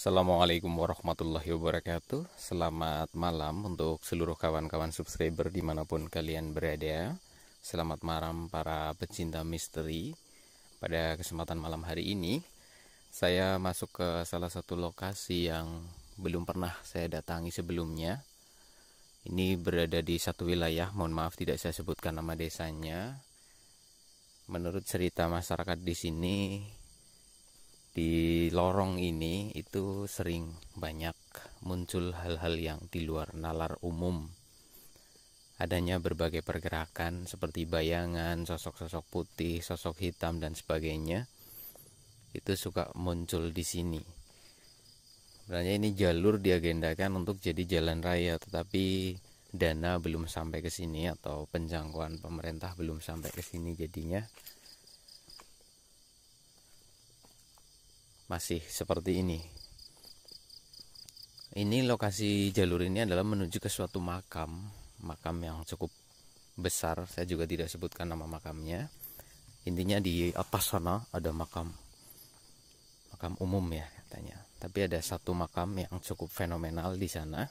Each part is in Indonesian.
Assalamualaikum warahmatullahi wabarakatuh Selamat malam untuk seluruh kawan-kawan subscriber dimanapun kalian berada Selamat malam para pecinta misteri Pada kesempatan malam hari ini Saya masuk ke salah satu lokasi yang belum pernah saya datangi sebelumnya Ini berada di satu wilayah, mohon maaf tidak saya sebutkan nama desanya Menurut cerita masyarakat di sini, di lorong ini itu sering banyak muncul hal-hal yang di luar nalar umum. Adanya berbagai pergerakan seperti bayangan, sosok-sosok putih, sosok hitam dan sebagainya itu suka muncul di sini. Sebenarnya ini jalur diagendakan untuk jadi jalan raya, tetapi dana belum sampai ke sini atau penjangkauan pemerintah belum sampai ke sini jadinya masih seperti ini ini lokasi jalur ini adalah menuju ke suatu makam makam yang cukup besar saya juga tidak sebutkan nama makamnya intinya di atas sana ada makam makam umum ya katanya tapi ada satu makam yang cukup fenomenal di sana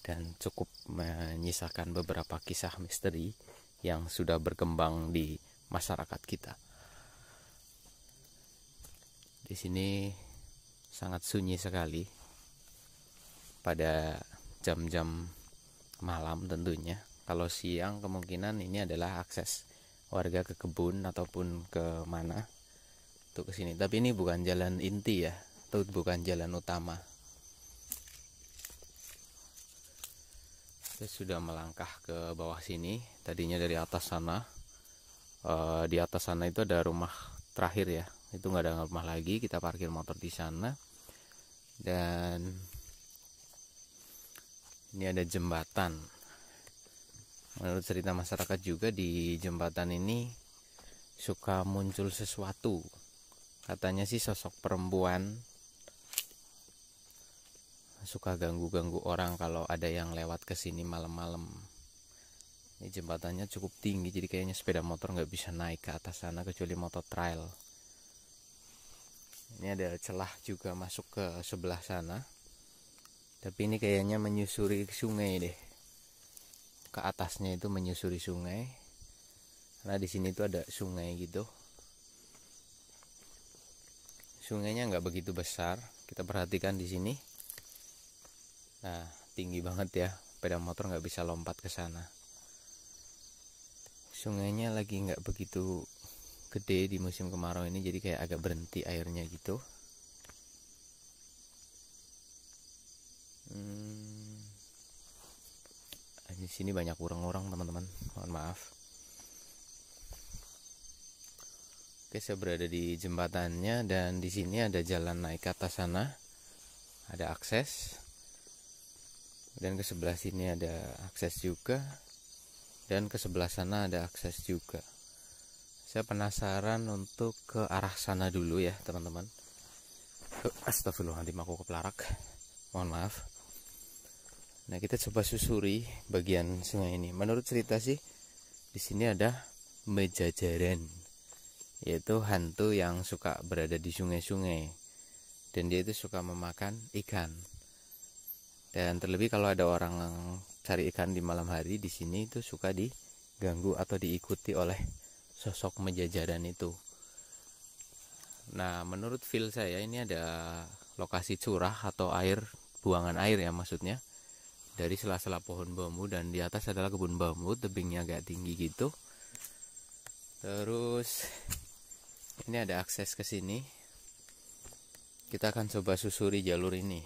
dan cukup menyisakan beberapa kisah misteri yang sudah berkembang di masyarakat kita. Di sini sangat sunyi sekali pada jam-jam malam tentunya. Kalau siang kemungkinan ini adalah akses warga ke kebun ataupun ke mana untuk kesini Tapi ini bukan jalan inti ya, atau bukan jalan utama. Saya sudah melangkah ke bawah sini. Tadinya dari atas sana. E, di atas sana itu ada rumah terakhir ya itu nggak ada rumah lagi kita parkir motor di sana dan ini ada jembatan menurut cerita masyarakat juga di jembatan ini suka muncul sesuatu katanya sih sosok perempuan suka ganggu-ganggu orang kalau ada yang lewat ke sini malam-malam ini jembatannya cukup tinggi jadi kayaknya sepeda motor nggak bisa naik ke atas sana kecuali motor trail ini ada celah juga masuk ke sebelah sana tapi ini kayaknya menyusuri sungai deh ke atasnya itu menyusuri sungai karena di sini itu ada sungai gitu sungainya nggak begitu besar kita perhatikan di sini nah tinggi banget ya sepeda motor nggak bisa lompat ke sana sungainya lagi nggak begitu gede di musim kemarau ini jadi kayak agak berhenti airnya gitu hmm, di sini banyak orang-orang teman-teman mohon maaf oke saya berada di jembatannya dan di sini ada jalan naik ke atas sana ada akses dan ke sebelah sini ada akses juga dan ke sebelah sana ada akses juga saya penasaran untuk ke arah sana dulu ya teman-teman Astagfirullah, astagfirullahaladzim aku pelarak. mohon maaf nah kita coba susuri bagian sungai ini menurut cerita sih di sini ada meja jaren, yaitu hantu yang suka berada di sungai-sungai dan dia itu suka memakan ikan dan terlebih kalau ada orang cari ikan di malam hari di sini itu suka diganggu atau diikuti oleh sosok menjajaran itu. Nah, menurut feel saya ini ada lokasi curah atau air buangan air ya maksudnya dari sela-sela pohon bambu dan di atas adalah kebun bambu tebingnya agak tinggi gitu terus ini ada akses ke sini kita akan coba susuri jalur ini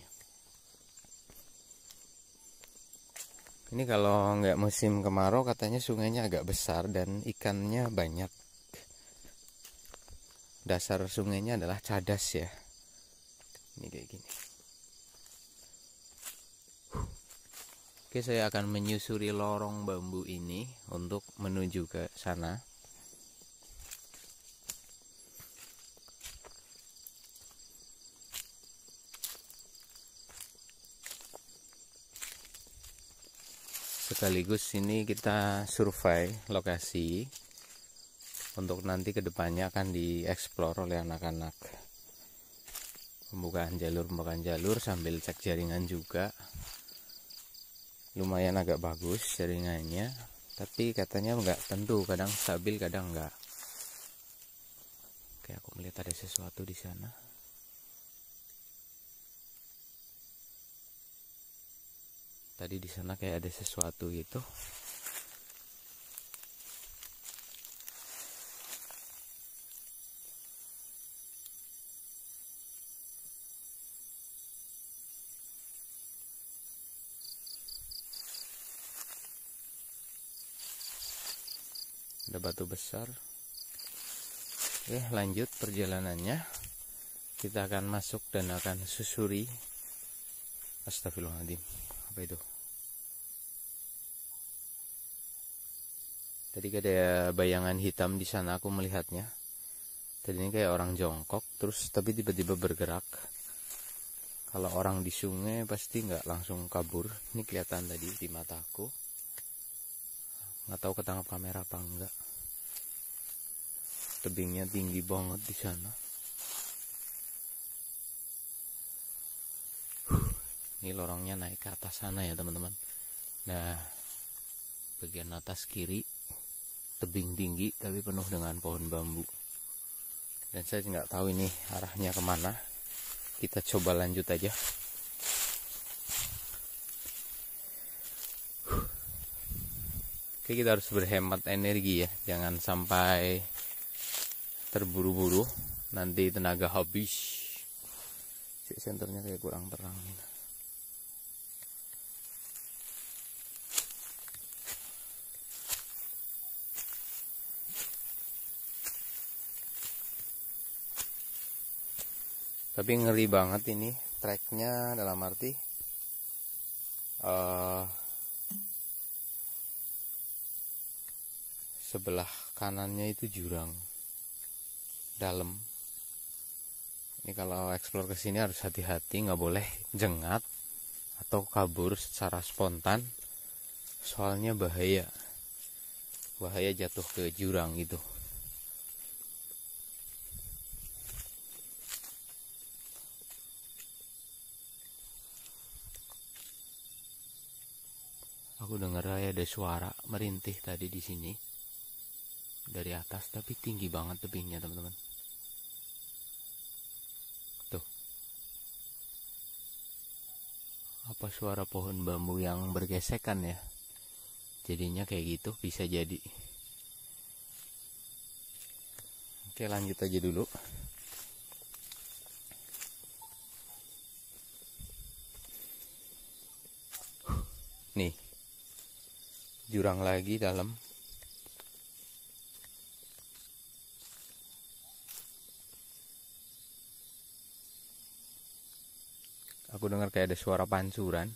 Ini kalau nggak musim kemarau katanya sungainya agak besar dan ikannya banyak. Dasar sungainya adalah cadas ya. Ini kayak gini. Oke, saya akan menyusuri lorong bambu ini untuk menuju ke sana. sekaligus ini kita survei lokasi untuk nanti kedepannya akan dieksplor oleh anak-anak pembukaan jalur pembukaan jalur sambil cek jaringan juga lumayan agak bagus jaringannya tapi katanya enggak tentu kadang stabil kadang enggak oke aku melihat ada sesuatu di sana tadi di sana kayak ada sesuatu gitu ada batu besar Oke lanjut perjalanannya Kita akan masuk dan akan susuri Astagfirullahaladzim apa itu tadi ada bayangan hitam di sana aku melihatnya tadinya kayak orang jongkok terus tapi tiba-tiba bergerak kalau orang di sungai pasti nggak langsung kabur ini kelihatan tadi di mataku nggak tahu ketangkap kamera apa enggak tebingnya tinggi banget di sana ini lorongnya naik ke atas sana ya teman-teman nah bagian atas kiri tebing tinggi tapi penuh dengan pohon bambu dan saya nggak tahu ini arahnya kemana kita coba lanjut aja Oke kita harus berhemat energi ya jangan sampai terburu-buru nanti tenaga habis si senternya kayak kurang terang nih tapi ngeri banget ini treknya dalam arti uh, sebelah kanannya itu jurang dalam ini kalau eksplor ke sini harus hati-hati nggak boleh jengat atau kabur secara spontan soalnya bahaya bahaya jatuh ke jurang gitu Aku dengar ya ada suara merintih tadi di sini dari atas tapi tinggi banget tebingnya teman-teman. Tuh. Apa suara pohon bambu yang bergesekan ya? Jadinya kayak gitu bisa jadi. Oke, lanjut aja dulu. Nih jurang lagi dalam aku dengar kayak ada suara pancuran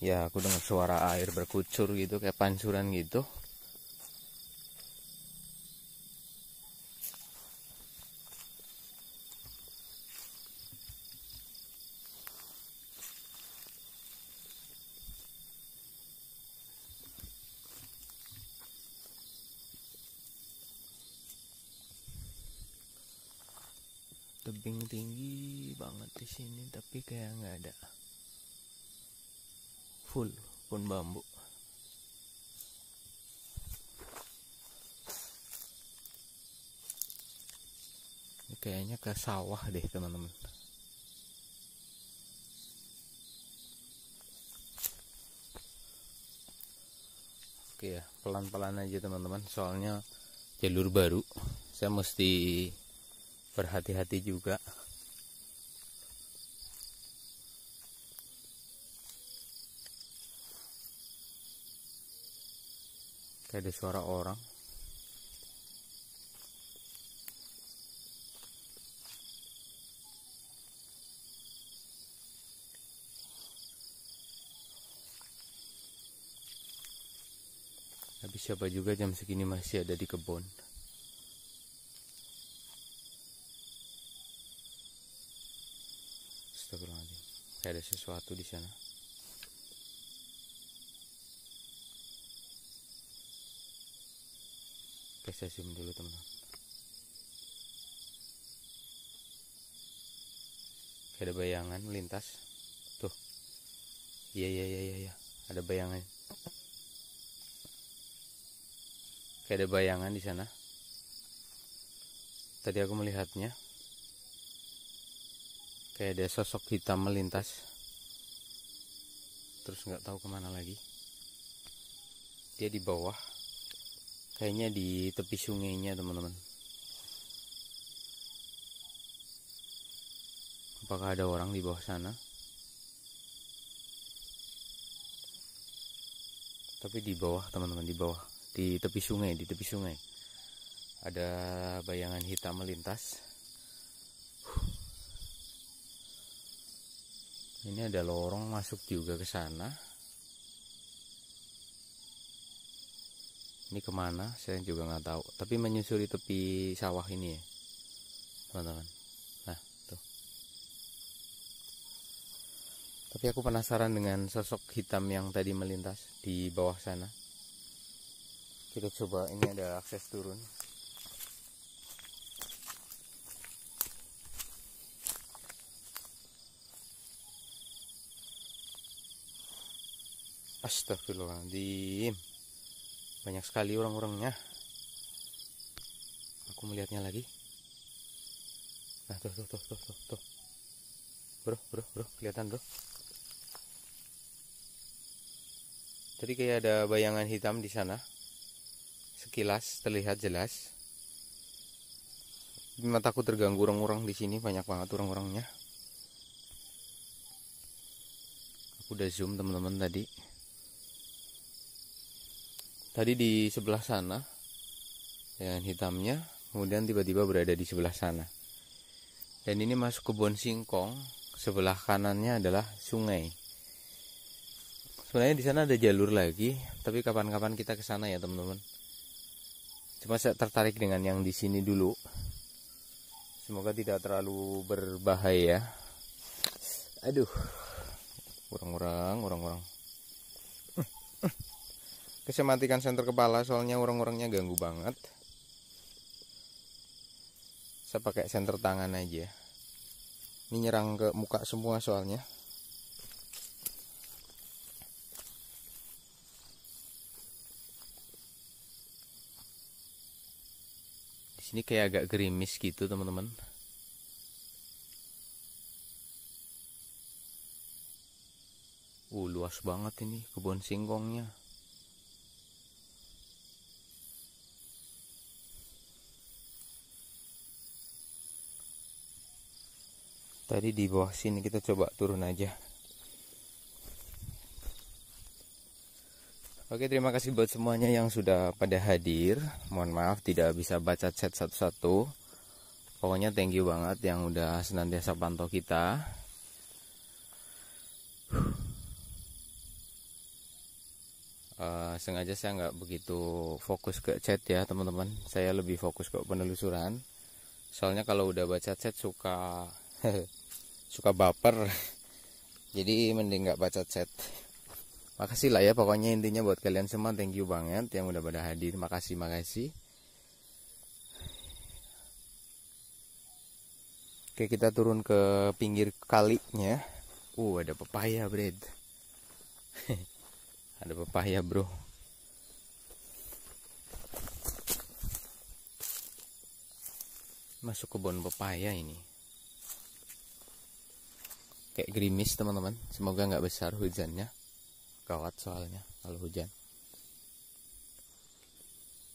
ya aku dengar suara air berkucur gitu kayak pancuran gitu tebing tinggi banget di sini tapi kayak nggak ada full pun bambu kayaknya ke sawah deh teman-teman Oke ya pelan-pelan aja teman-teman soalnya jalur baru saya mesti berhati-hati juga kayak ada suara orang Tapi siapa juga jam segini masih ada di kebun. ada sesuatu di sana. Oke, saya zoom dulu teman-teman. ada bayangan melintas tuh iya iya iya iya ya. ada bayangan kayak ada bayangan di sana tadi aku melihatnya kayak ada sosok hitam melintas terus nggak tahu kemana lagi dia di bawah kayaknya di tepi sungainya teman-teman apakah ada orang di bawah sana tapi di bawah teman-teman di bawah di tepi sungai di tepi sungai ada bayangan hitam melintas Ini ada lorong masuk juga ke sana. Ini kemana? Saya juga nggak tahu. Tapi menyusuri tepi sawah ini ya, teman-teman. Nah, tuh. Tapi aku penasaran dengan sosok hitam yang tadi melintas di bawah sana. Kita coba. Ini ada akses turun. Astagfirullahaladzim Banyak sekali orang-orangnya Aku melihatnya lagi Nah tuh tuh tuh tuh tuh, tuh. Bro bro bro kelihatan bro Jadi kayak ada bayangan hitam di sana Sekilas terlihat jelas Mataku terganggu orang-orang di sini banyak banget orang-orangnya Aku udah zoom teman-teman tadi tadi di sebelah sana yang hitamnya kemudian tiba-tiba berada di sebelah sana dan ini masuk kebun singkong sebelah kanannya adalah sungai sebenarnya di sana ada jalur lagi tapi kapan-kapan kita ke sana ya teman-teman cuma saya tertarik dengan yang di sini dulu semoga tidak terlalu berbahaya ya. aduh orang-orang kurang-kurang saya matikan senter kepala soalnya orang-orangnya ganggu banget saya pakai senter tangan aja ini nyerang ke muka semua soalnya di sini kayak agak gerimis gitu teman-teman Uh, luas banget ini kebun singkongnya. tadi di bawah sini kita coba turun aja Oke terima kasih buat semuanya yang sudah pada hadir Mohon maaf tidak bisa baca chat satu-satu Pokoknya thank you banget yang udah senantiasa pantau kita uh, Sengaja saya nggak begitu fokus ke chat ya teman-teman Saya lebih fokus ke penelusuran Soalnya kalau udah baca chat suka suka baper jadi mending nggak baca chat makasih lah ya pokoknya intinya buat kalian semua thank you banget yang udah pada hadir makasih makasih oke kita turun ke pinggir kalinya uh ada pepaya bread ada pepaya bro masuk kebun pepaya ini kayak gerimis teman-teman semoga nggak besar hujannya kawat soalnya kalau hujan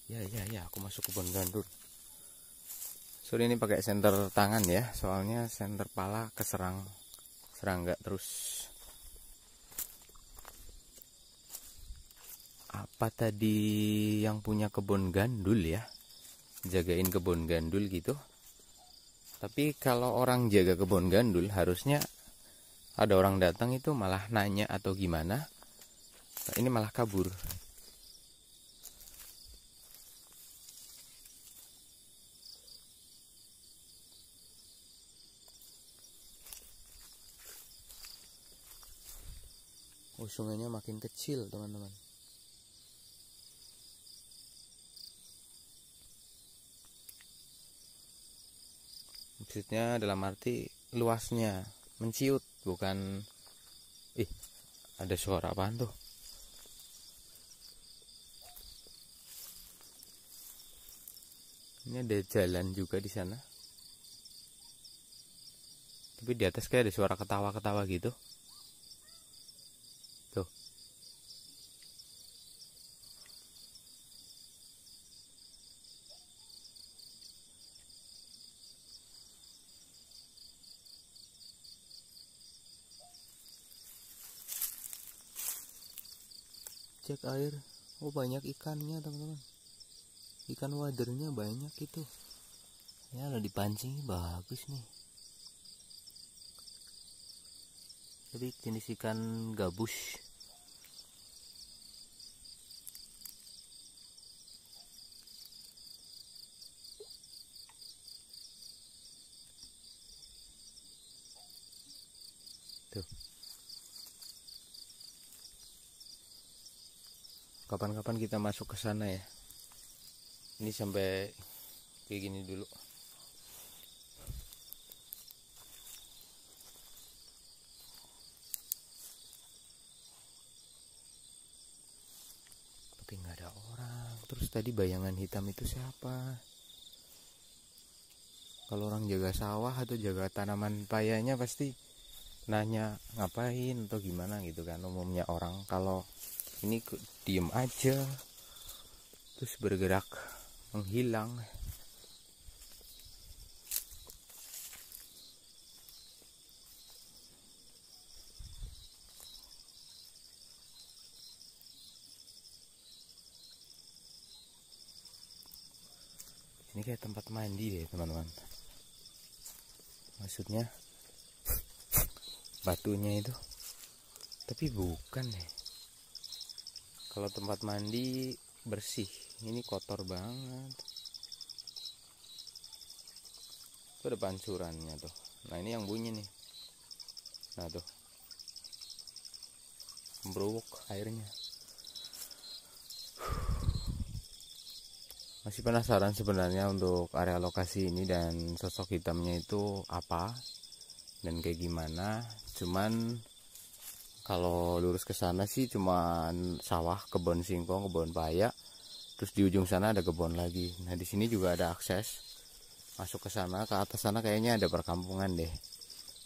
ya ya ya aku masuk kebun gandul sore ini pakai senter tangan ya soalnya senter pala keserang serangga terus apa tadi yang punya kebun gandul ya jagain kebun gandul gitu tapi kalau orang jaga kebun gandul harusnya ada orang datang itu malah nanya atau gimana nah, ini malah kabur Oh, sungainya makin kecil, teman-teman. Maksudnya dalam arti luasnya, menciut bukan ih ada suara apa tuh ini ada jalan juga di sana tapi di atas kayak ada suara ketawa-ketawa gitu cek air oh banyak ikannya teman-teman ikan wadernya banyak itu ya kalau dipancing bagus nih jadi jenis ikan gabus kapan-kapan kita masuk ke sana ya ini sampai kayak gini dulu tapi nggak ada orang terus tadi bayangan hitam itu siapa kalau orang jaga sawah atau jaga tanaman payanya pasti nanya ngapain atau gimana gitu kan umumnya orang kalau ini diem aja terus bergerak menghilang ini kayak tempat mandi deh teman-teman maksudnya batunya itu tapi bukan deh kalau tempat mandi bersih ini kotor banget itu ada pancurannya tuh nah ini yang bunyi nih nah tuh membrowok airnya masih penasaran sebenarnya untuk area lokasi ini dan sosok hitamnya itu apa dan kayak gimana cuman kalau lurus ke sana sih cuma sawah kebun singkong kebun paya terus di ujung sana ada kebun lagi nah di sini juga ada akses masuk ke sana ke atas sana kayaknya ada perkampungan deh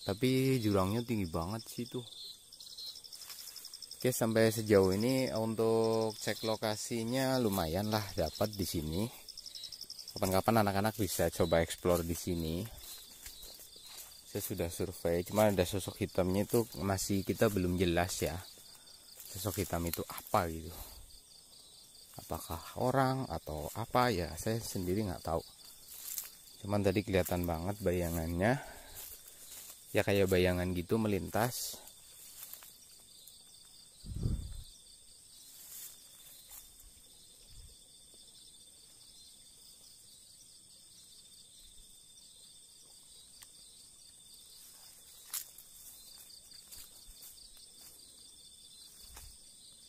tapi jurangnya tinggi banget sih tuh Oke sampai sejauh ini untuk cek lokasinya lumayan lah dapat di sini kapan-kapan anak-anak bisa coba explore di sini kita sudah survei cuma ada sosok hitamnya itu masih kita belum jelas ya sosok hitam itu apa gitu apakah orang atau apa ya saya sendiri nggak tahu cuman tadi kelihatan banget bayangannya ya kayak bayangan gitu melintas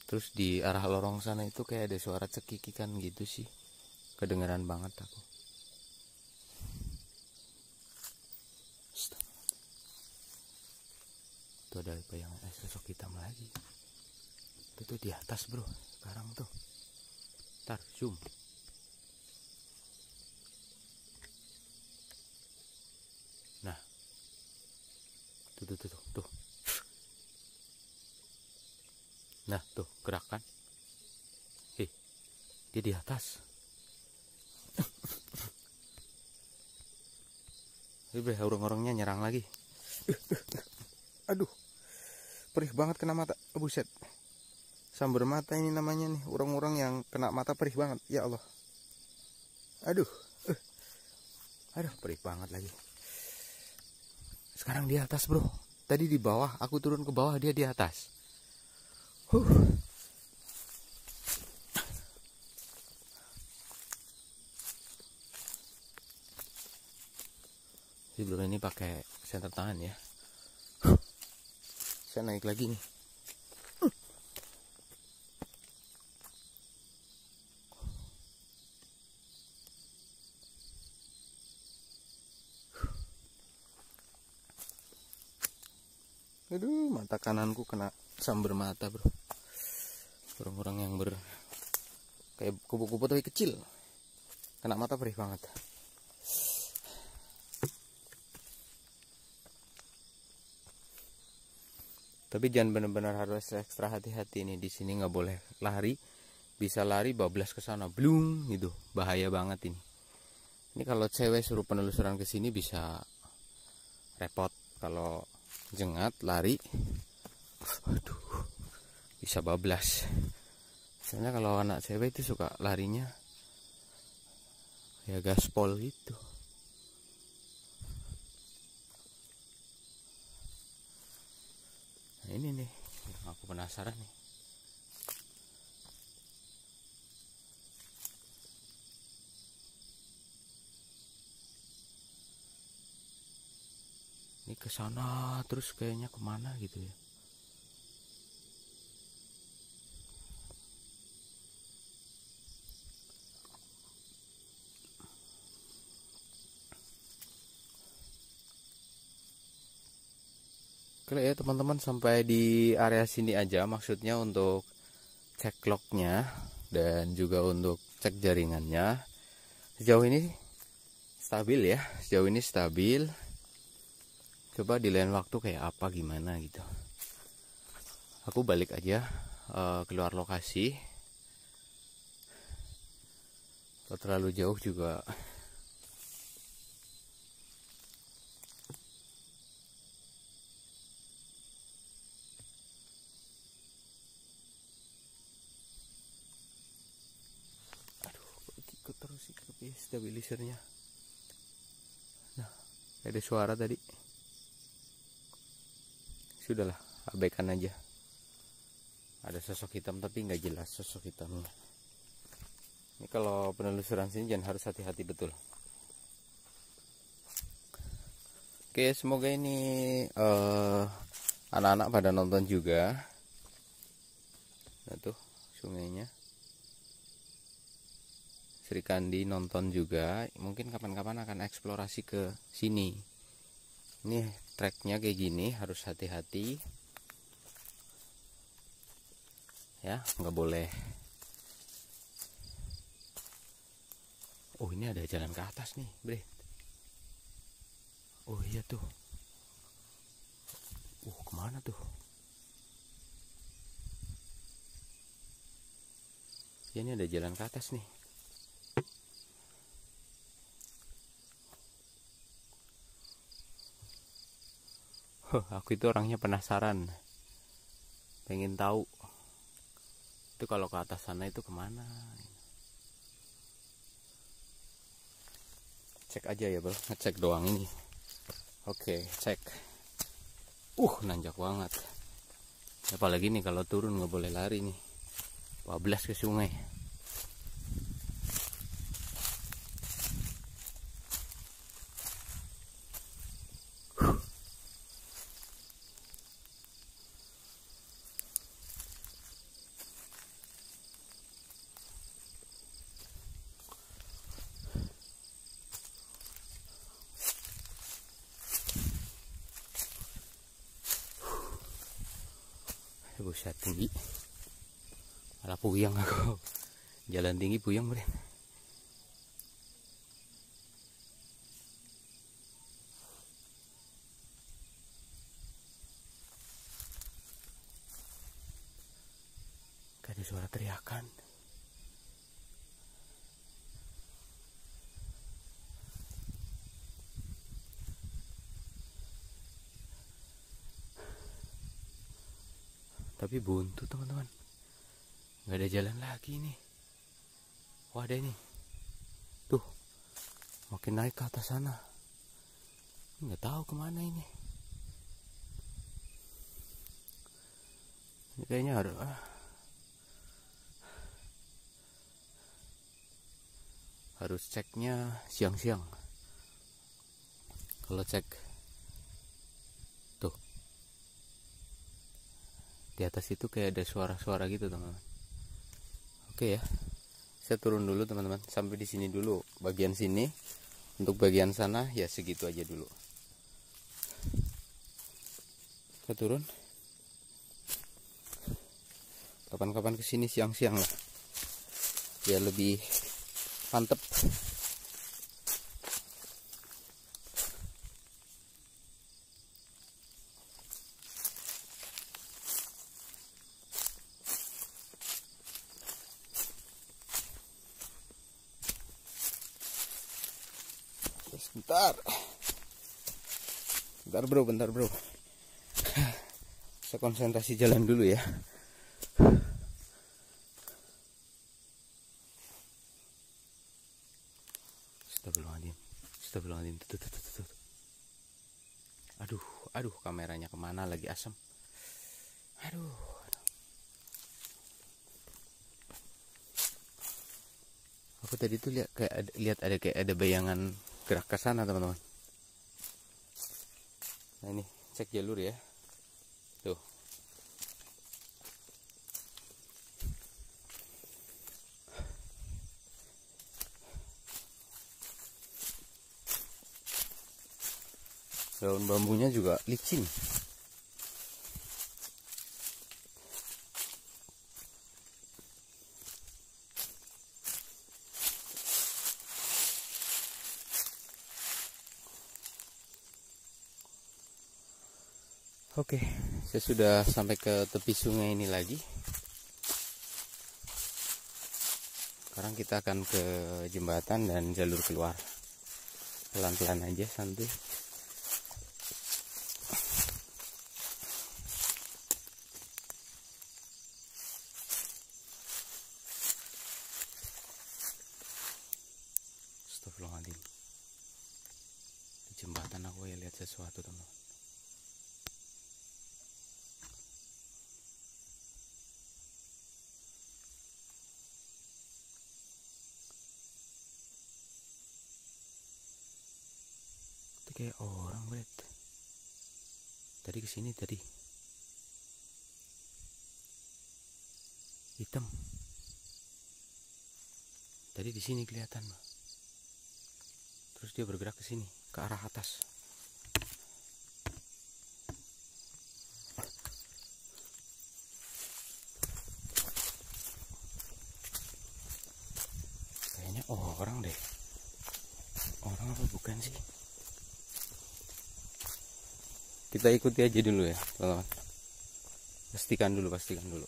terus di arah lorong sana itu kayak ada suara cekikikan gitu sih kedengeran banget aku tuh ada bayangan eh, sosok hitam lagi itu tuh di atas bro sekarang tuh tar zoom nah tuh tuh tuh tuh, tuh. Nah tuh gerakan. Ih, dia di atas. Ini orang-orangnya nyerang lagi. Aduh, perih banget kena mata. buset. Sambar mata ini namanya nih, orang-orang yang kena mata perih banget. Ya Allah. Aduh. Eh. Aduh, perih banget lagi. Sekarang di atas, Bro. Tadi di bawah, aku turun ke bawah, dia di atas. Huh. Sebelum ini pakai senter tangan ya. Saya naik lagi nih. Aduh, mata kananku kena sambar mata, Bro orang-orang yang ber kayak kupu-kupu tapi kecil kena mata perih banget tapi jangan benar-benar harus ekstra hati-hati ini di sini nggak boleh lari bisa lari bablas ke sana belum gitu bahaya banget ini ini kalau cewek suruh penelusuran ke sini bisa repot kalau jengat lari aduh bisa bablas misalnya kalau anak cewek itu suka larinya ya gaspol gitu nah ini nih yang aku penasaran nih ini kesana terus kayaknya kemana gitu ya Oke ya teman-teman sampai di area sini aja maksudnya untuk cek locknya dan juga untuk cek jaringannya. Sejauh ini stabil ya, sejauh ini stabil. Coba di lain waktu kayak apa gimana gitu. Aku balik aja uh, keluar lokasi. atau terlalu jauh juga stabilisernya nah ada suara tadi sudahlah abaikan aja ada sosok hitam tapi nggak jelas sosok hitamnya ini kalau penelusuran sini jangan harus hati-hati betul oke semoga ini eh, anak-anak uh, pada nonton juga nah tuh sungainya Sri Kandi nonton juga mungkin kapan-kapan akan eksplorasi ke sini ini treknya kayak gini harus hati-hati ya nggak boleh oh ini ada jalan ke atas nih bre oh iya tuh oh kemana tuh ya ini ada jalan ke atas nih Huh, aku itu orangnya penasaran. Pengen tahu. Itu kalau ke atas sana itu kemana? Cek aja ya, Bro. Ngecek doang ini. Oke, cek. Uh, nanjak banget. Apalagi nih kalau turun nggak boleh lari nih. 12 ke sungai. Buset tinggi. Malah puyeng aku. Jalan tinggi puyeng, Bro. tapi buntu teman-teman nggak ada jalan lagi nih wah ada nih tuh makin naik ke atas sana nggak tahu kemana ini ini kayaknya harus ah. harus ceknya siang-siang kalau cek di atas itu kayak ada suara-suara gitu teman-teman oke ya saya turun dulu teman-teman sampai di sini dulu bagian sini untuk bagian sana ya segitu aja dulu saya turun kapan-kapan kesini siang-siang lah ya lebih mantep bentar bro bentar bro saya konsentrasi jalan dulu ya Aduh, aduh kameranya kemana lagi asem Aduh Aku tadi tuh lihat kayak ada, lihat ada kayak ada bayangan gerak ke sana teman-teman nah ini cek jalur ya tuh daun bambunya juga licin Oke, saya sudah sampai ke tepi sungai ini lagi. Sekarang kita akan ke jembatan dan jalur keluar. Pelan-pelan aja, santai. sini kelihatan, Mbak. Terus dia bergerak ke sini, ke arah atas. Kayaknya oh, orang deh. Orang apa bukan sih? Kita ikuti aja dulu ya, teman-teman. Pastikan dulu, pastikan dulu.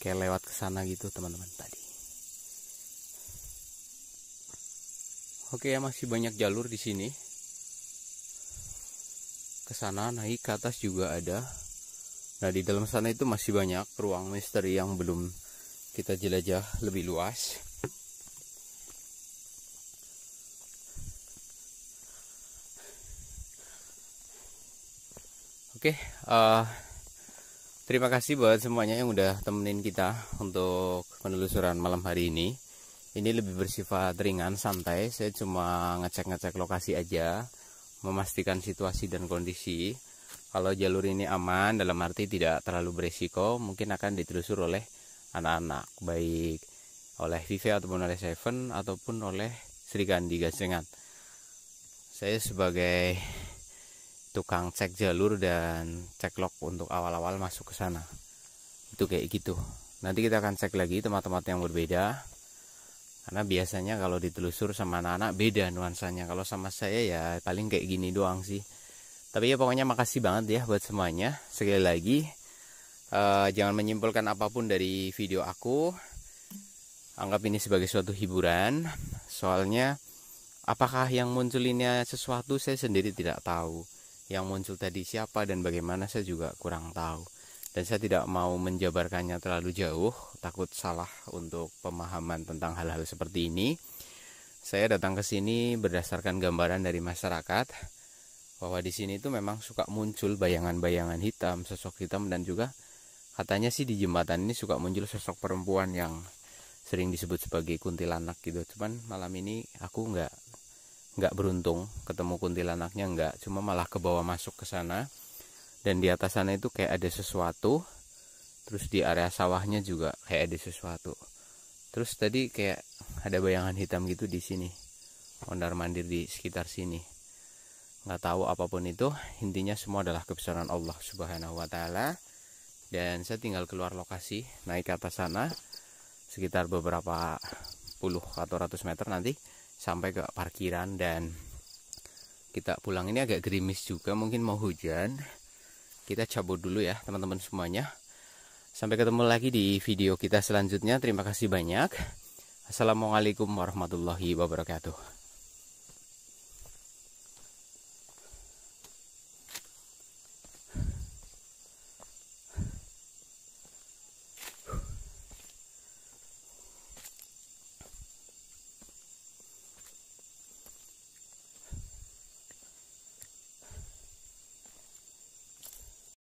kayak lewat ke sana gitu teman-teman tadi oke ya masih banyak jalur di sini ke sana naik ke atas juga ada nah di dalam sana itu masih banyak ruang misteri yang belum kita jelajah lebih luas Oke, okay, uh, eh, Terima kasih buat semuanya yang udah temenin kita untuk penelusuran malam hari ini. Ini lebih bersifat ringan, santai. Saya cuma ngecek-ngecek lokasi aja, memastikan situasi dan kondisi. Kalau jalur ini aman, dalam arti tidak terlalu berisiko, mungkin akan ditelusur oleh anak-anak, baik oleh Vive ataupun oleh Seven ataupun oleh Sri Gandhi Gasengan. Saya sebagai tukang cek jalur dan cek lock untuk awal-awal masuk ke sana itu kayak gitu nanti kita akan cek lagi tempat-tempat yang berbeda karena biasanya kalau ditelusur sama anak-anak beda nuansanya kalau sama saya ya paling kayak gini doang sih tapi ya pokoknya makasih banget ya buat semuanya sekali lagi uh, jangan menyimpulkan apapun dari video aku anggap ini sebagai suatu hiburan soalnya apakah yang munculinnya sesuatu saya sendiri tidak tahu yang muncul tadi siapa dan bagaimana saya juga kurang tahu dan saya tidak mau menjabarkannya terlalu jauh takut salah untuk pemahaman tentang hal-hal seperti ini saya datang ke sini berdasarkan gambaran dari masyarakat bahwa di sini itu memang suka muncul bayangan-bayangan hitam sosok hitam dan juga katanya sih di jembatan ini suka muncul sosok perempuan yang sering disebut sebagai kuntilanak gitu cuman malam ini aku nggak nggak beruntung ketemu kuntilanaknya nggak cuma malah ke bawah masuk ke sana dan di atas sana itu kayak ada sesuatu terus di area sawahnya juga kayak ada sesuatu terus tadi kayak ada bayangan hitam gitu di sini mondar mandir di sekitar sini nggak tahu apapun itu intinya semua adalah kebesaran Allah Subhanahu Wa Taala dan saya tinggal keluar lokasi naik ke atas sana sekitar beberapa puluh atau ratus meter nanti sampai ke parkiran dan kita pulang ini agak gerimis juga mungkin mau hujan kita cabut dulu ya teman-teman semuanya sampai ketemu lagi di video kita selanjutnya terima kasih banyak assalamualaikum warahmatullahi wabarakatuh